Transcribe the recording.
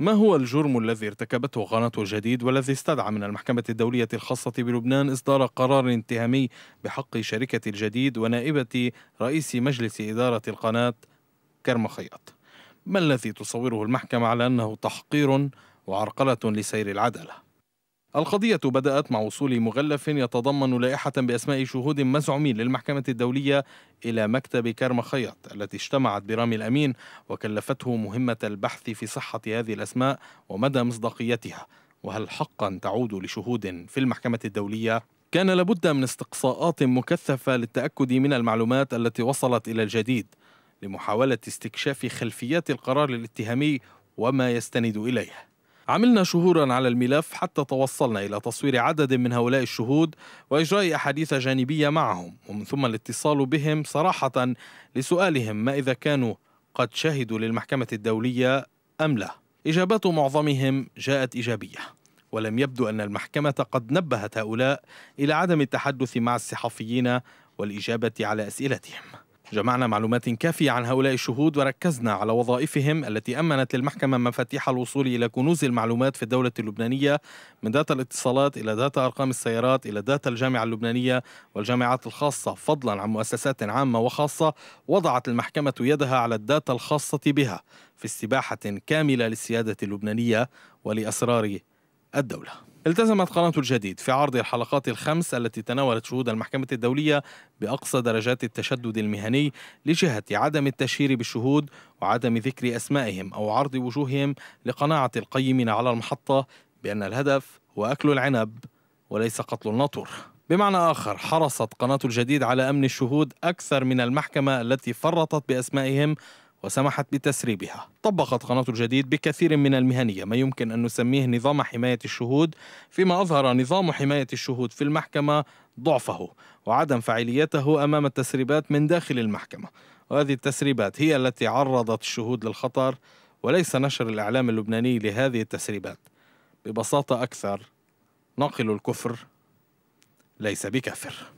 ما هو الجرم الذي ارتكبته قناة جديد والذي استدعى من المحكمة الدولية الخاصة بلبنان إصدار قرار اتهامي بحق شركة الجديد ونائبة رئيس مجلس إدارة القناة كرم خياط ما الذي تصوره المحكمة على أنه تحقير وعرقلة لسير العدالة القضية بدأت مع وصول مغلف يتضمن لائحة بأسماء شهود مزعومين للمحكمة الدولية إلى مكتب كرم خياط التي اجتمعت برامي الأمين وكلفته مهمة البحث في صحة هذه الأسماء ومدى مصداقيتها وهل حقا تعود لشهود في المحكمة الدولية؟ كان لابد من استقصاءات مكثفة للتأكد من المعلومات التي وصلت إلى الجديد لمحاولة استكشاف خلفيات القرار الاتهامي وما يستند إليه عملنا شهورا على الملف حتى توصلنا إلى تصوير عدد من هؤلاء الشهود وإجراء أحاديث جانبية معهم ومن ثم الاتصال بهم صراحة لسؤالهم ما إذا كانوا قد شهدوا للمحكمة الدولية أم لا إجابات معظمهم جاءت إيجابية ولم يبدو أن المحكمة قد نبهت هؤلاء إلى عدم التحدث مع الصحفيين والإجابة على أسئلتهم جمعنا معلومات كافية عن هؤلاء الشهود وركزنا على وظائفهم التي أمنت للمحكمة مفاتيح الوصول إلى كنوز المعلومات في الدولة اللبنانية من داتا الاتصالات إلى داتا أرقام السيارات إلى داتا الجامعة اللبنانية والجامعات الخاصة فضلا عن مؤسسات عامة وخاصة وضعت المحكمة يدها على الداتا الخاصة بها في استباحة كاملة للسيادة اللبنانية ولأسرار الدولة التزمت قناة الجديد في عرض الحلقات الخمس التي تناولت شهود المحكمة الدولية بأقصى درجات التشدد المهني لجهة عدم التشهير بالشهود وعدم ذكر أسمائهم أو عرض وجوههم لقناعة القيمين على المحطة بأن الهدف هو أكل العنب وليس قتل النطر بمعنى آخر حرصت قناة الجديد على أمن الشهود أكثر من المحكمة التي فرطت بأسمائهم وسمحت بتسريبها طبقت قناة الجديد بكثير من المهنية ما يمكن أن نسميه نظام حماية الشهود فيما أظهر نظام حماية الشهود في المحكمة ضعفه وعدم فعاليته أمام التسريبات من داخل المحكمة وهذه التسريبات هي التي عرضت الشهود للخطر وليس نشر الإعلام اللبناني لهذه التسريبات ببساطة أكثر ناقل الكفر ليس بكافر